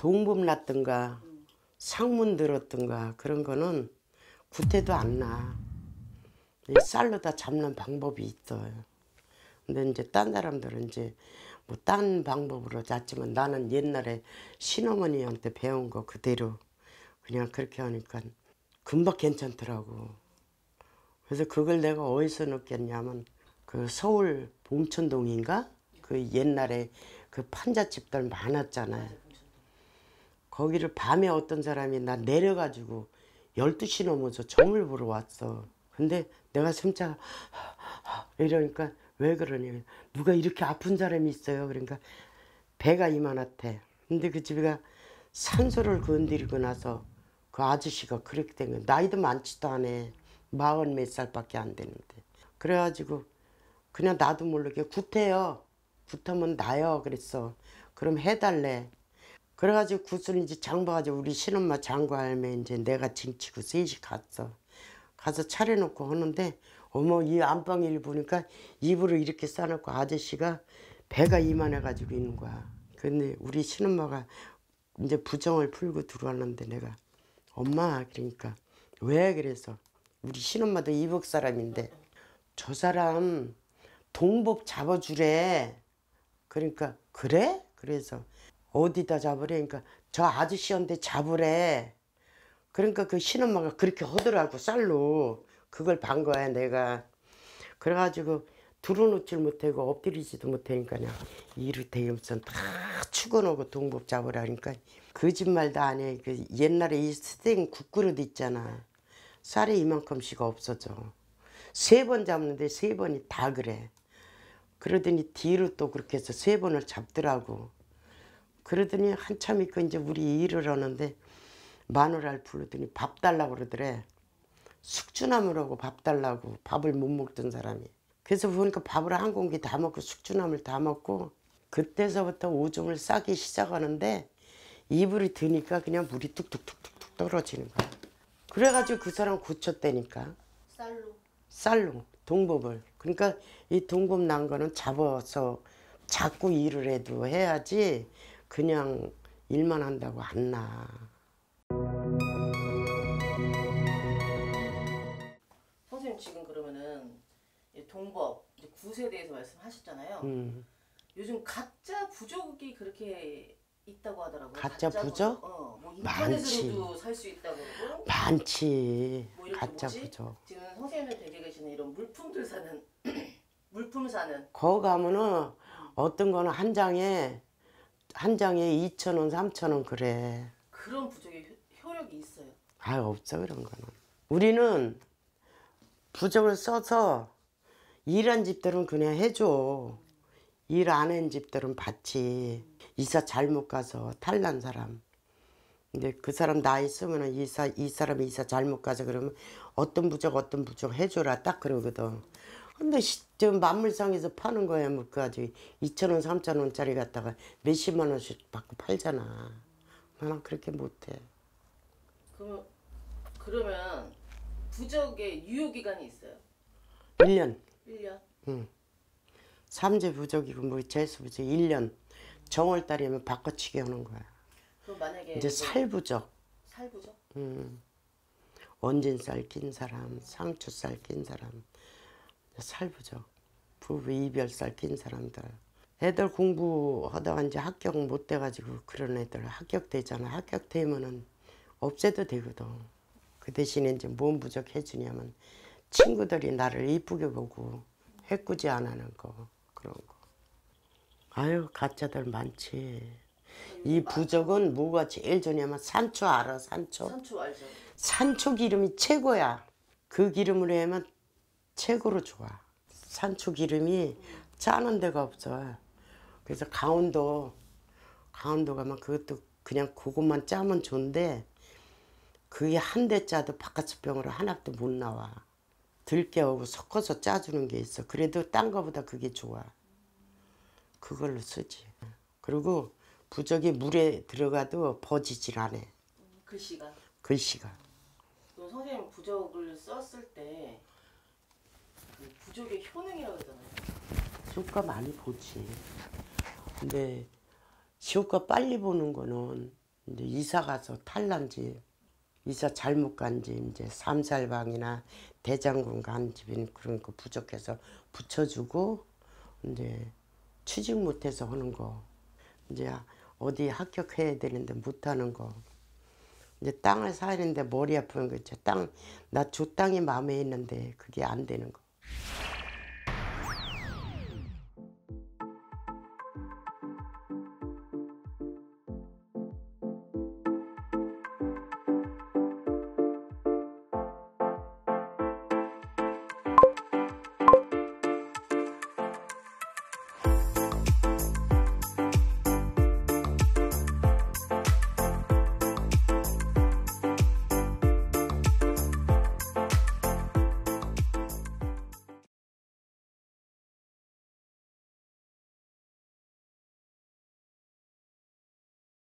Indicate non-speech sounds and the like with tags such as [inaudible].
동범 났던가 상문 들었던가 그런 거는 구태도 안 나. 쌀로 다 잡는 방법이 있어요. 근데 이제 딴 사람들은 이제 뭐 딴 방법으로 잡지만 나는 옛날에 신어머니한테 배운 거 그대로 그냥 그렇게 하니까 금방 괜찮더라고. 그래서 그걸 내가 어디서 느꼈냐면 그 서울 봉천동인가? 그 옛날에 그 판잣집들 많았잖아요. 거기를 밤에 어떤 사람이 나 내려가지고 12시 넘어서 점을 보러 왔어. 근데 내가 숨차 이러니까 왜 그러냐. 누가 이렇게 아픈 사람이 있어요. 그러니까 배가 이만하대. 근데 그 집이가 산소를 건드리고 나서 그 아저씨가 그렇게 된 거야. 나이도 많지도 않아. 마흔 몇 살밖에 안 되는데. 그래가지고 그냥 나도 모르게 구태요. 구타면 나요. 그랬어. 그럼 해달래. 그래가지고 구슬 이제 장봐가지고 우리 신엄마 장구 할매 이제 내가 징치고 셋이 갔어. 가서 차려놓고 하는데 어머 이 안방 일 보니까 이불을 이렇게 싸놓고 아저씨가 배가 이만해가지고 있는 거야. 근데 우리 신엄마가 이제 부정을 풀고 들어왔는데 내가 엄마 그러니까 왜 그래서 우리 신엄마도 이북 사람인데 저 사람 동복 잡아주래 그러니까 그래? 그래서 어디다 잡으래? 그러니까 저 아저씨한테 잡으래. 그러니까 그 신엄마가 그렇게 허더라고 쌀로 그걸 반 거야 내가. 그래가지고 들어놓질 못하고 엎드리지도 못하니까 그냥 이를 대염선 다 죽어놓고 동법 잡으라니까 거짓말도 안 해. 그 옛날에 이 스탱 국그릇 있잖아. 쌀이 이만큼씩 없어져. 세 번 잡는데 세 번이 다 그래. 그러더니 뒤로 또 그렇게 해서 세 번을 잡더라고. 그러더니 한참 있고 이제 우리 일을 하는데 마누라를 부르더니 밥 달라고 그러더래. 숙주나물하고 밥 달라고 밥을 못 먹던 사람이. 그래서 보니까 밥을 한 공기 다 먹고 숙주나물 다 먹고 그때서부터 오줌을 싸기 시작하는데 이불이 드니까 그냥 물이 뚝뚝뚝뚝뚝 떨어지는 거야. 그래가지고 그 사람 고쳤다니까. 쌀로. 쌀로 동법을. 그러니까 이 동법 난 거는 잡아서 자꾸 일을 해도 해야지 그냥 일만 한다고 안 나. 선생님 지금 그러면은 동법 구세 대해서 말씀하셨잖아요. 음. 요즘 가짜 부족이 그렇게 있다고 하더라고요. 가짜, 가짜 부족? 어, 뭐 인터넷으로도 살 수 있다고 그러고. 많지. 뭐 가짜 뭐지? 부족. 지금 선생님이 되게 계시는 이런 물품들 사는 [clears throat] 물품 사는. 거 가면은 어떤 거는 한 장에 한 장에 2천 원, 3천 원 그래. 그런 부적에 효력이 있어요? 아 없어 그런 거는. 우리는 부적을 써서 일한 집들은 그냥 해줘. 일 안 한 집들은 받지. 이사 잘못 가서 탈난 사람. 근데 그 사람 나있으면 이사 이 사람이 이사 잘못 가서 그러면 어떤 부적 어떤 부적 해줘라 딱 그러거든. 근데 시, 지금 만물상에서 파는 거야 뭐 그 아주 2천 원, 3천 원짜리 갖다가 몇십만 원씩 받고 팔잖아. 나는 그렇게 못해. 그럼 그러면 부적에 유효 기간이 있어요? 1년. 1년. 응. 삼재 부적이고 뭐 재수 부적 1년. 정월 달이면 바꿔치기 하는 거야. 그럼 만약에 이제 살 부적. 살 부적? 응. 원진살 낀 사람, 상추살 낀 사람. 살부죠. 부부 이별살 낀 사람들. 애들 공부하다가 이제 합격 못 돼가지고 그런 애들 합격되잖아. 합격되면은 없애도 되거든. 그 대신에 이제 뭔 부족해주냐면 친구들이 나를 이쁘게 보고 해꾸지 안 하는 거 그런 거. 아유 가짜들 많지. 이부족은 뭐가 제일 좋냐면 산초 알아 산초? 산초 알죠. 산초 기름이 최고야. 그 기름으로 하면 최고로 좋아. 산초 기름이 짜는 데가 없어. 그래서 강원도 강원도 가면 그것도 그냥 그것만 짜면 좋은데 그게 한 대 짜도 바깥수 병으로 하나도 못 나와. 들깨하고 섞어서 짜주는 게 있어. 그래도 딴 거보다 그게 좋아. 그걸로 쓰지. 그리고 부적이 물에 들어가도 버지질 않아. 음, 글씨가? 글씨가. 선생님 부적을 썼을 때 부족의 효능이라고 그러잖아요. 시효가 많이 보지. 근데 시효가 빨리 보는 거는 이제 이사 가서 탈난지 이사 잘못 간지 이제 삼살방이나 대장군 간 집인 그런 거 부족해서 붙여주고 이제 취직 못해서 하는 거 이제 어디 합격해야 되는데 못하는 거 이제 땅을 사야 되는데 머리 아픈 거 있죠 땅나 저 땅이 마음에 있는데 그게 안 되는 거.